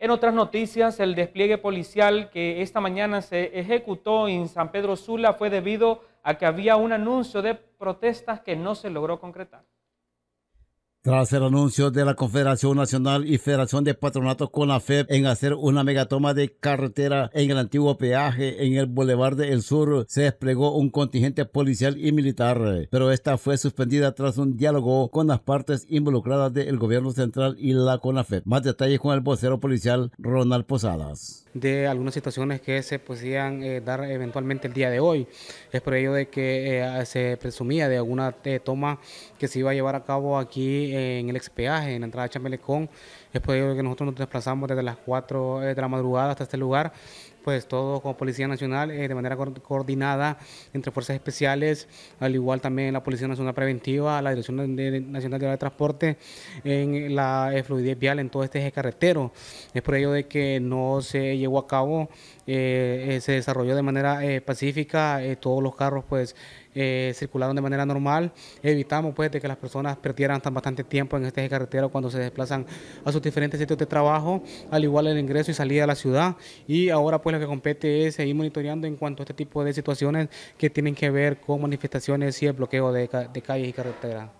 En otras noticias, el despliegue policial que esta mañana se ejecutó en San Pedro Sula fue debido a que había un anuncio de protestas que no se logró concretar. Tras el anuncio de la Confederación Nacional y Federación de Patronatos con la FEP en hacer una megatoma de carretera en el antiguo peaje en el Boulevard del Sur, se desplegó un contingente policial y militar, pero esta fue suspendida tras un diálogo con las partes involucradas del gobierno central y la CONAFEP. Más detalles con el vocero policial Ronald Posadas de algunas situaciones que se podían eh, dar eventualmente el día de hoy. Es por ello de que eh, se presumía de alguna eh, toma que se iba a llevar a cabo aquí en el expeaje, en la entrada de Chamelecón. Es por ello que nosotros nos desplazamos desde las 4 eh, de la madrugada hasta este lugar pues todo como Policía Nacional eh, de manera coordinada entre fuerzas especiales, al igual también la Policía Nacional Preventiva, la Dirección Nacional de Transporte, en la eh, fluidez vial en todo este eje carretero. Es por ello de que no se llevó a cabo, eh, se desarrolló de manera pacífica, todos los carros pues circularon de manera normal. Evitamos pues de que las personas perdieran tan bastante tiempo en este eje carretero cuando se desplazan a sus diferentes sitios de trabajo, al igual el ingreso y salida a la ciudad. Y ahora pues que compete es seguir monitoreando en cuanto a este tipo de situaciones que tienen que ver con manifestaciones y el bloqueo de, calles y carreteras.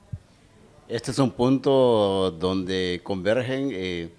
Este es un punto donde convergen eh,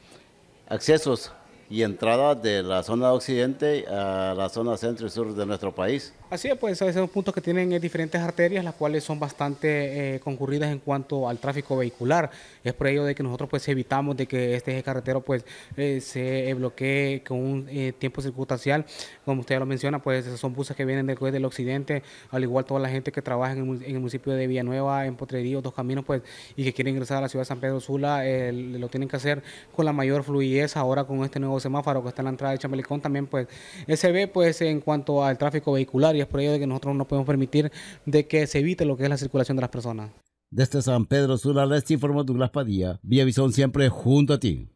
accesos y entrada de la zona occidente a la zona centro y sur de nuestro país. Así es, pues esos son puntos que tienen eh, diferentes arterias, las cuales son bastante eh, concurridas en cuanto al tráfico vehicular. Es por ello de que nosotros pues evitamos de que este carretero pues eh, se bloquee con un tiempo circunstancial. Como usted ya lo menciona, pues son buses que vienen del, pues, del occidente, al igual toda la gente que trabaja en el, municipio de Villanueva, en Potrerío, Dos Caminos, pues, y que quiere ingresar a la ciudad de San Pedro Sula, lo tienen que hacer con la mayor fluidez ahora con este nuevo semáforo que está en la entrada de Chamelecón también pues se ve pues en cuanto al tráfico vehicular y es por ello de que nosotros no podemos permitir de que se evite lo que es la circulación de las personas. Desde San Pedro Sula les informó Douglas Padilla, Visón siempre junto a ti.